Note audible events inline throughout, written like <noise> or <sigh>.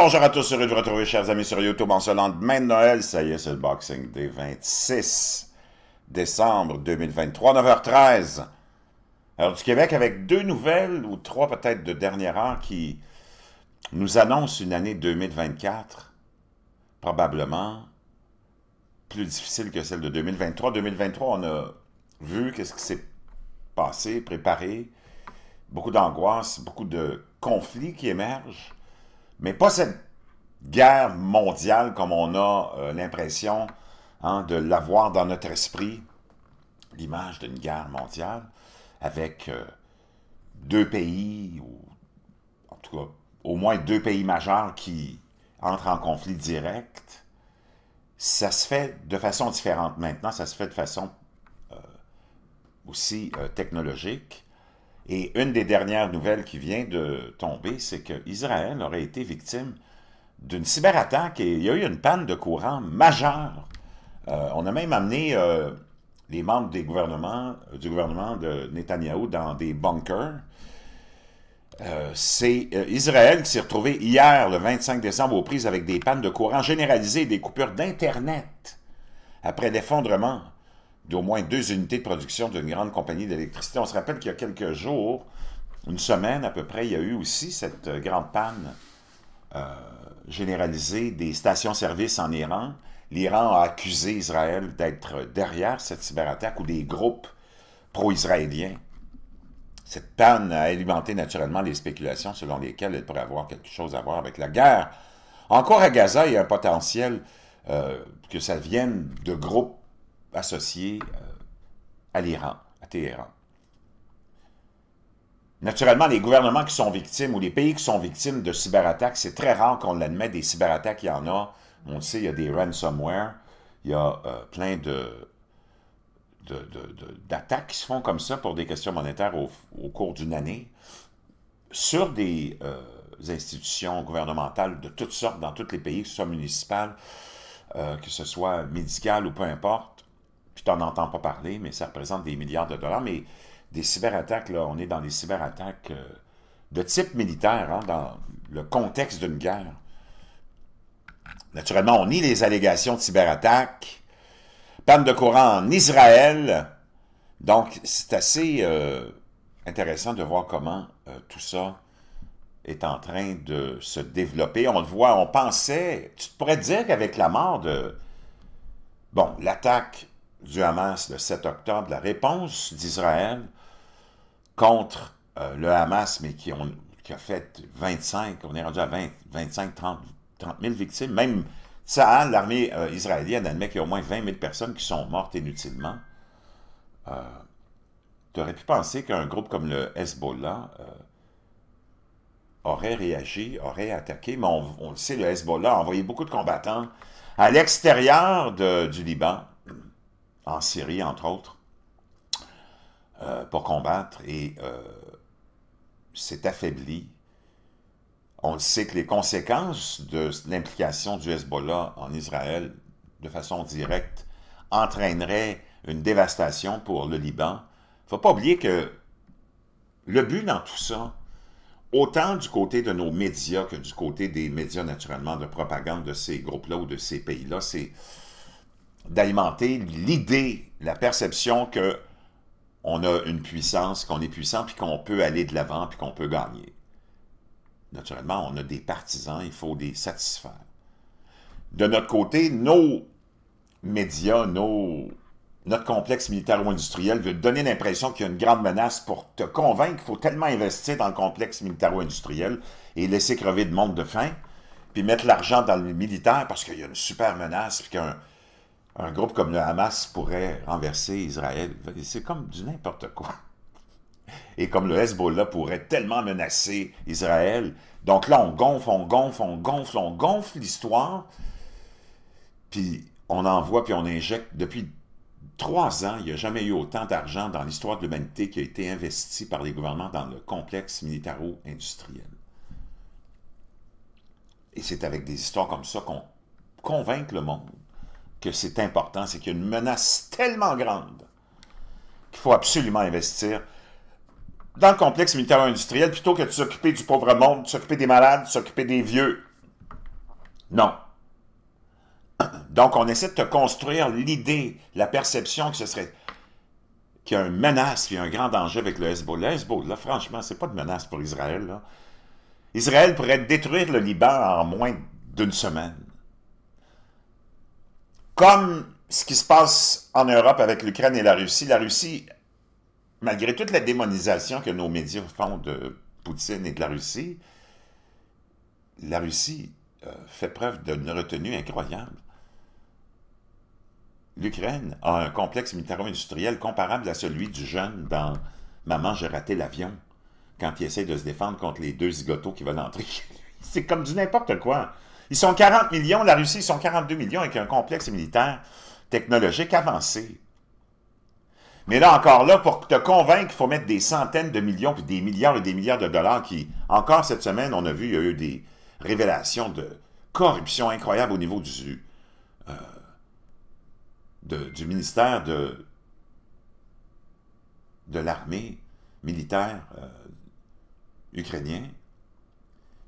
bonjour à tous, heureux de retrouver, chers amis, sur YouTube en ce lendemain de Noël. Ça y est, c'est le Boxing Day 26 décembre 2023, 9h13. Alors, du Québec, avec deux nouvelles, ou trois peut-être de dernière heure, qui nous annoncent une année 2024, probablement plus difficile que celle de 2023. 2023, on a vu qu'est-ce qui s'est passé, préparé, beaucoup d'angoisse, beaucoup de conflits qui émergent. Mais pas cette guerre mondiale comme on a euh, l'impression hein, de l'avoir dans notre esprit, l'image d'une guerre mondiale, avec euh, deux pays, ou en tout cas au moins deux pays majeurs qui entrent en conflit direct. Ça se fait de façon différente maintenant, ça se fait de façon euh, aussi technologique. Et une des dernières nouvelles qui vient de tomber, c'est qu'Israël aurait été victime d'une cyberattaque et il y a eu une panne de courant majeure. Euh, on a même amené euh, les membres des gouvernements, euh, du gouvernement de Netanyahou dans des bunkers. c'est Israël qui s'est retrouvé hier, le 25 décembre, aux prises avec des pannes de courant généralisées et des coupures d'Internet après l'effondrement d'au moins deux unités de production d'une grande compagnie d'électricité. On se rappelle qu'il y a quelques jours, une semaine à peu près, il y a eu aussi cette euh, grande panne euh, généralisée des stations-service en Iran. L'Iran a accusé Israël d'être derrière cette cyberattaque ou des groupes pro-israéliens. Cette panne a alimenté naturellement les spéculations selon lesquelles elle pourrait avoir quelque chose à voir avec la guerre. Encore à Gaza, il y a un potentiel euh, que ça vienne de groupes associés euh, à l'Iran, à Téhéran. Naturellement, les gouvernements qui sont victimes ou les pays qui sont victimes de cyberattaques, c'est très rare qu'on l'admette, des cyberattaques, il y en a. On le sait, il y a des ransomware, il y a euh, plein de, d'attaques qui se font comme ça pour des questions monétaires au, cours d'une année sur des euh, institutions gouvernementales de toutes sortes dans tous les pays, que ce soit municipales, que ce soit médical ou peu importe tu n'en entends pas parler, mais ça représente des milliards de dollars. Mais des cyberattaques, là, on est dans des cyberattaques euh, de type militaire, hein, dans le contexte d'une guerre. Naturellement, on nie les allégations de cyberattaques, panne de courant en Israël. Donc, c'est assez euh, intéressant de voir comment euh, tout ça est en train de se développer. On le voit, on pensait, tu te pourrais dire qu'avec la mort de, bon, l'attaque du Hamas le 7 octobre, la réponse d'Israël contre euh, le Hamas, mais qui, ont, a fait 25, on est rendu à 25, 30, 000 victimes, même ça, l'armée euh, israélienne admet qu'il y a au moins 20 000 personnes qui sont mortes inutilement. Euh, tu aurais pu penser qu'un groupe comme le Hezbollah aurait réagi, aurait attaqué, mais on, on, le sait, le Hezbollah a envoyé beaucoup de combattants à l'extérieur du Liban en Syrie, entre autres, euh, pour combattre et s'est euh, affaibli. On sait que les conséquences de l'implication du Hezbollah en Israël, de façon directe, entraîneraient une dévastation pour le Liban. Il ne faut pas oublier que le but dans tout ça, autant du côté de nos médias que du côté des médias naturellement de propagande de ces groupes-là ou de ces pays-là, c'est d'alimenter l'idée, la perception que on a une puissance, qu'on est puissant, puis qu'on peut aller de l'avant, puis qu'on peut gagner. Naturellement, on a des partisans, il faut les satisfaire. De notre côté, nos médias, nos, notre complexe militaro-industriel veut donner l'impression qu'il y a une grande menace pour te convaincre qu'il faut tellement investir dans le complexe militaro-industriel et laisser crever de monde de faim, puis mettre l'argent dans le militaire parce qu'il y a une super menace, puis qu'un un groupe comme le Hamas pourrait renverser Israël. C'est comme du n'importe quoi. Et comme le Hezbollah pourrait tellement menacer Israël. Donc là, on gonfle, on gonfle, on gonfle, on gonfle l'histoire. Puis on envoie, puis on injecte. Depuis trois ans, il n'y a jamais eu autant d'argent dans l'histoire de l'humanité qui a été investi par les gouvernements dans le complexe militaro-industriel. Et c'est avec des histoires comme ça qu'on convainc le monde que c'est important, c'est qu'il y a une menace tellement grande qu'il faut absolument investir dans le complexe militaire industriel plutôt que de s'occuper du pauvre monde, de s'occuper des malades, de s'occuper des vieux. Non. <clears throat> Donc, on essaie de te construire l'idée, la perception que ce serait qu'il y a une menace, qu'il y a un grand danger avec le Hezbollah. Le Hezbollah, franchement, c'est pas de menace pour Israël. Israël pourrait détruire le Liban en moins d'une semaine comme ce qui se passe en Europe avec l'Ukraine et la Russie, la Russie, malgré toute la démonisation que nos médias font de Poutine et de la Russie, la Russie euh, fait preuve d'une retenue incroyable. L'Ukraine a un complexe militaro-industriel comparable à celui du jeune dans Maman, j'ai raté l'avion, quand il essaie de se défendre contre les deux zigotos qui veulent entrer. C'est comme du n'importe quoi. Ils sont 40 millions, la Russie, ils sont 42 millions avec un complexe militaire technologique avancé. Mais là, encore là, pour te convaincre, il faut mettre des centaines de millions, puis des milliards et des milliards de dollars qui, encore cette semaine, on a vu, il y a eu des révélations de corruption incroyable au niveau du, euh, du ministère de, de l'armée militaire euh, ukrainien.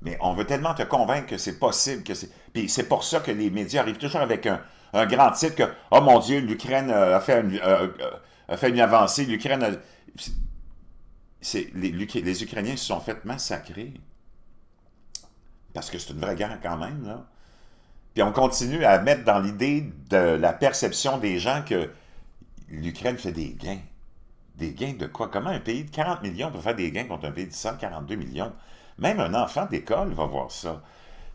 Mais on veut tellement te convaincre que c'est possible, que c'est. Puis c'est pour ça que les médias arrivent toujours avec un, grand titre que Oh mon Dieu, l'Ukraine euh, a, fait une, euh, euh, fait une avancée, l'Ukraine a... Les, les, Ukrainiens se sont fait massacrer. Parce que c'est une vraie guerre quand même, là. Puis on continue à mettre dans l'idée de la perception des gens que l'Ukraine fait des gains. Des gains de quoi? Comment un pays de 40 millions peut faire des gains contre un pays de 142 millions? Même un enfant d'école va voir ça.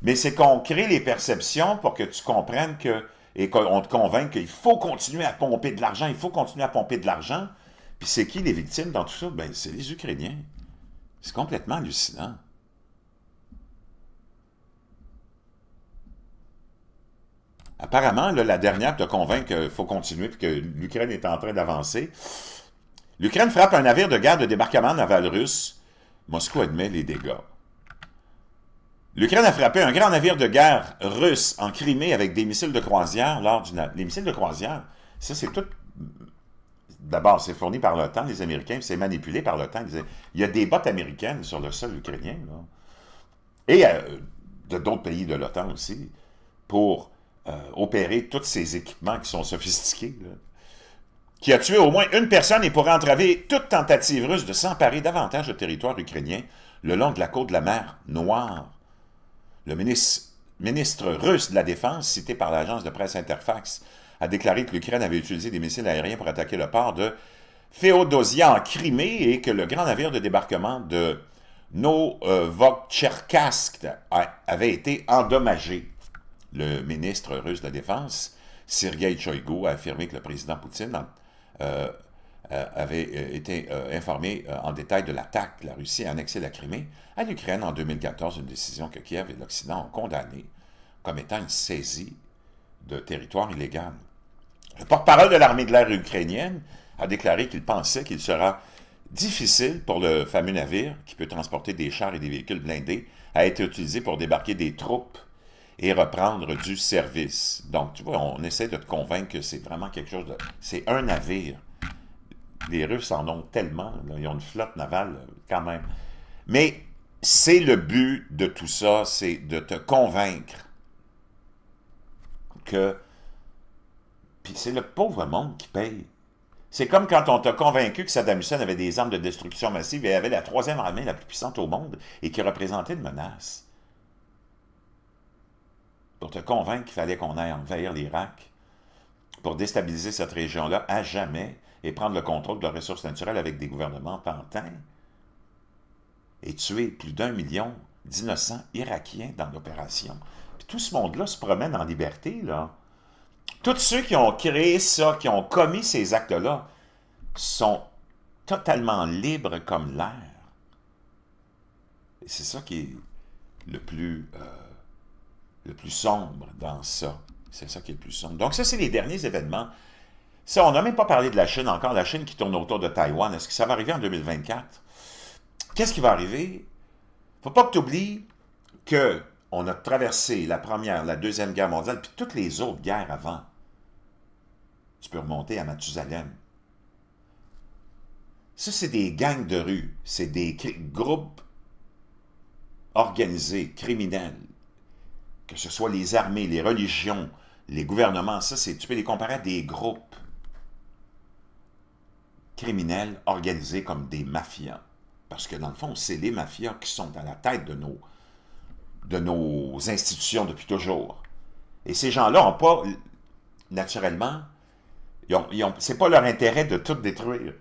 Mais c'est qu'on crée les perceptions pour que tu comprennes que, et qu'on te convainc qu'il faut continuer à pomper de l'argent, il faut continuer à pomper de l'argent. Puis c'est qui les victimes dans tout ça? Ben, c'est les Ukrainiens. C'est complètement hallucinant. Apparemment, la dernière te convainc qu'il faut continuer et que l'Ukraine est en train d'avancer. L'Ukraine frappe un navire de garde de débarquement naval russe. Moscou admet les dégâts. L'Ukraine a frappé un grand navire de guerre russe en Crimée avec des missiles de croisière lors d'une... Les missiles de croisière, ça c'est tout... D'abord, c'est fourni par l'OTAN, les Américains, c'est manipulé par l'OTAN. Il y a des bottes américaines sur le sol ukrainien, là. Et euh, de d'autres pays de l'OTAN aussi, pour euh, opérer tous ces équipements qui sont sophistiqués, qui a tué au moins une personne et pour entraver toute tentative russe de s'emparer davantage de territoire ukrainien le long de la côte de la mer Noire. Le ministre, russe de la Défense, cité par l'agence de presse Interfax, a déclaré que l'Ukraine avait utilisé des missiles aériens pour attaquer le port de Féodosia en Crimée et que le grand navire de débarquement de Novokcherkassk avait été endommagé. Le ministre russe de la Défense, Sergei Tchoïgo, a affirmé que le président Poutine euh, euh, avait euh, été euh, informé en détail de l'attaque la Russie à annexer la Crimée à l'Ukraine en 2014, une décision que Kiev et l'Occident ont condamnée comme étant une saisie de territoire illégal. Le porte-parole de l'armée de l'air ukrainienne a déclaré qu'il pensait qu'il sera difficile pour le fameux navire, qui peut transporter des chars et des véhicules blindés, à être utilisé pour débarquer des troupes et reprendre du service. Donc, tu vois, on essaie de te convaincre que c'est vraiment quelque chose de... C'est un navire les Russes en ont tellement, ils ont une flotte navale euh, quand même. Mais c'est le but de tout ça, c'est de te convaincre que... Puis c'est le pauvre monde qui paye. C'est comme quand on t'a convaincu que Saddam Hussein avait des armes de destruction massive et avait la troisième armée la plus puissante au monde et qui représentait une menace. Pour te convaincre qu'il fallait qu'on aille envahir l'Irak, pour déstabiliser cette région-là à jamais, et prendre le contrôle de leurs ressources naturelles avec des gouvernements pantins et tuer plus d'un million d'innocents irakiens dans l'opération. tout ce monde-là se promène en liberté, là. Tous ceux qui ont créé ça, qui ont commis ces actes-là, sont totalement libres comme l'air. Et c'est ça qui est le plus, euh, le plus sombre dans ça. C'est ça qui est le plus sombre. Donc ça, c'est les derniers événements ça, on n'a même pas parlé de la Chine encore, la Chine qui tourne autour de Taïwan. Est-ce que ça va arriver en 2024? Qu'est-ce qui va arriver? Il ne faut pas que tu oublies qu'on a traversé la Première, la Deuxième Guerre mondiale, puis toutes les autres guerres avant. Tu peux remonter à Mathusalem. Ça, c'est des gangs de rue. C'est des groupes organisés, criminels. Que ce soit les armées, les religions, les gouvernements, ça, tu peux les comparer à des groupes criminels organisés comme des mafias. Parce que dans le fond, c'est les mafias qui sont à la tête de nos, de nos institutions depuis toujours. Et ces gens-là n'ont pas, naturellement, c'est pas leur intérêt de tout détruire.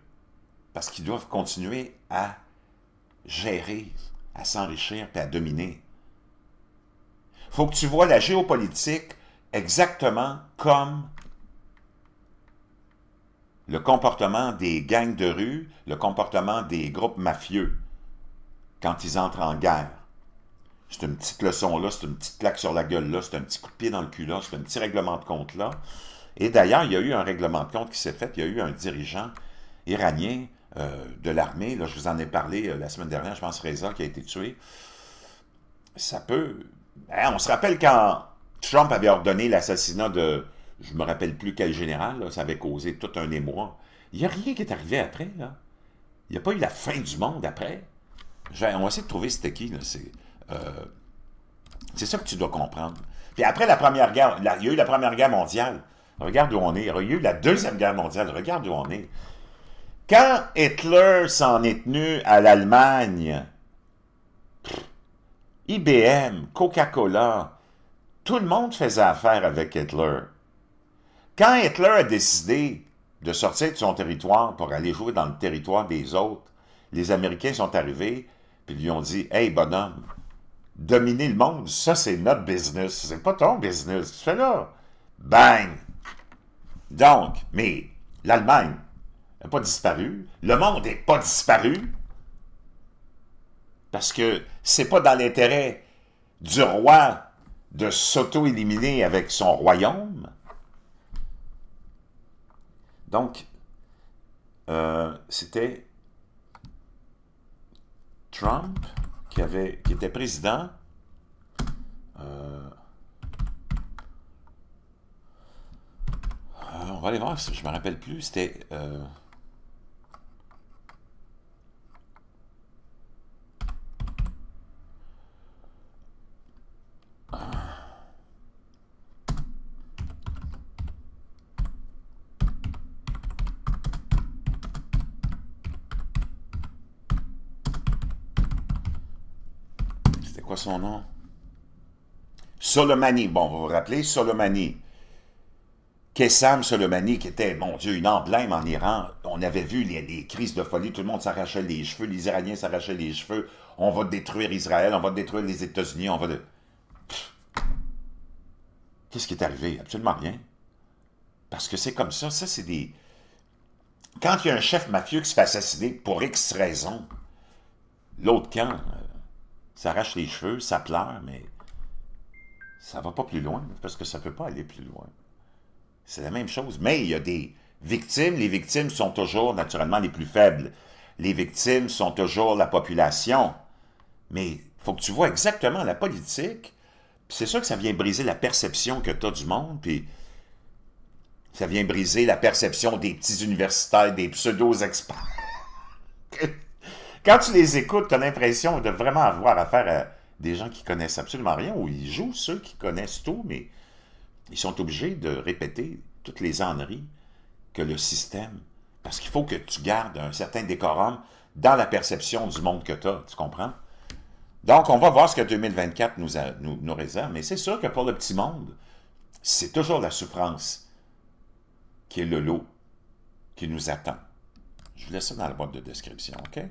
Parce qu'ils doivent continuer à gérer, à s'enrichir et à dominer. Il faut que tu vois la géopolitique exactement comme le comportement des gangs de rue, le comportement des groupes mafieux quand ils entrent en guerre. C'est une petite leçon là, c'est une petite plaque sur la gueule là, c'est un petit coup de pied dans le cul là, c'est un petit règlement de compte là. Et d'ailleurs, il y a eu un règlement de compte qui s'est fait, il y a eu un dirigeant iranien euh, de l'armée, là je vous en ai parlé euh, la semaine dernière, je pense Reza, qui a été tué. Ça peut... Hein, on se rappelle quand Trump avait ordonné l'assassinat de je me rappelle plus quel général, ça avait causé tout un émoi. Il n'y a rien qui est arrivé après, là. Il n'y a pas eu la fin du monde après. on va essayer de trouver c'était qui, euh, C'est ça que tu dois comprendre. Puis après la Première Guerre, la, il y a eu la Première Guerre mondiale. Regarde où on est. Il y a eu la Deuxième Guerre mondiale. Regarde où on est. Quand Hitler s'en est tenu à l'Allemagne, IBM, Coca-Cola, tout le monde faisait affaire avec Hitler. Quand Hitler a décidé de sortir de son territoire pour aller jouer dans le territoire des autres, les Américains sont arrivés puis lui ont dit « Hey, bonhomme, dominer le monde, ça, c'est notre business. C'est pas ton business. Tu fais là. » Bang! Donc, mais l'Allemagne n'a pas disparu. Le monde n'est pas disparu. Parce que c'est pas dans l'intérêt du roi de s'auto-éliminer avec son royaume. Donc, euh, c'était Trump qui, avait, qui était président. Euh, euh, on va aller voir, je ne me rappelle plus, c'était... quoi son nom? Solomani. Bon, vous vous rappelez, Solomani. Kessam Soleimani, qui était, mon Dieu, une emblème en Iran, on avait vu les, des crises de folie, tout le monde s'arrachait les cheveux, les Iraniens s'arrachaient les cheveux, on va détruire Israël, on va détruire les États-Unis, on va... De... Qu'est-ce qui est arrivé? Absolument rien. Parce que c'est comme ça, ça c'est des... Quand il y a un chef mafieux qui se fait assassiner pour X raisons, l'autre camp, ça arrache les cheveux, ça pleure, mais ça va pas plus loin, parce que ça peut pas aller plus loin. C'est la même chose. Mais il y a des victimes. Les victimes sont toujours, naturellement, les plus faibles. Les victimes sont toujours la population. Mais il faut que tu vois exactement la politique. C'est sûr que ça vient briser la perception que tu as du monde, puis ça vient briser la perception des petits universitaires, des pseudo-experts. Quand tu les écoutes, tu as l'impression de vraiment avoir affaire à des gens qui connaissent absolument rien ou ils jouent ceux qui connaissent tout, mais ils sont obligés de répéter toutes les enneries que le système. Parce qu'il faut que tu gardes un certain décorum dans la perception du monde que tu as, tu comprends? Donc, on va voir ce que 2024 nous, nous, nous réserve, mais c'est sûr que pour le petit monde, c'est toujours la souffrance qui est le lot qui nous attend. Je vous laisse ça dans la boîte de description, OK?